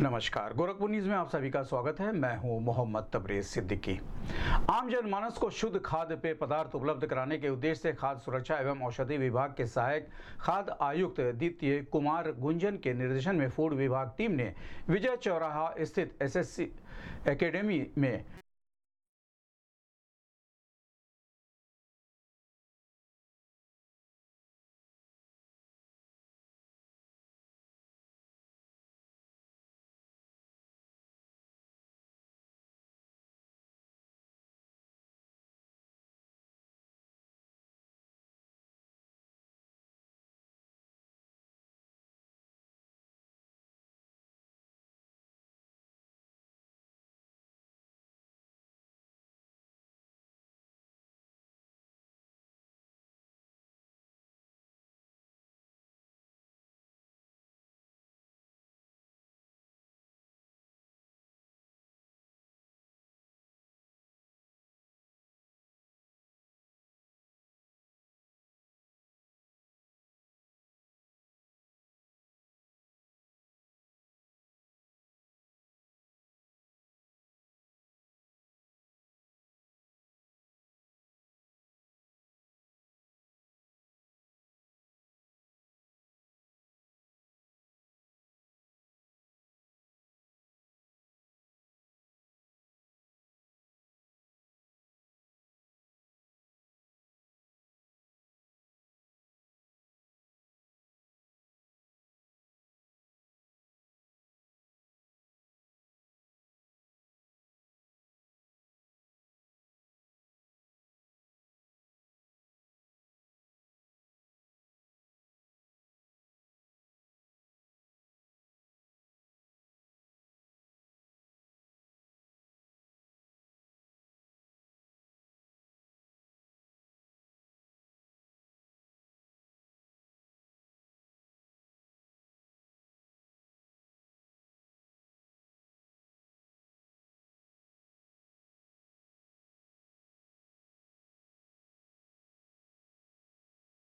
नमस्कार गोरखपुर न्यूज में आप सभी का स्वागत है मैं हूं मोहम्मद तबरेज सिद्दीकी आम जनमानस को शुद्ध खाद्य पेय पदार्थ उपलब्ध कराने के उद्देश्य से खाद्य सुरक्षा एवं औषधि विभाग के सहायक खाद्य आयुक्त द्वितीय कुमार गुंजन के निर्देशन में फूड विभाग टीम ने विजय चौराहा स्थित एसएससी एकेडमी में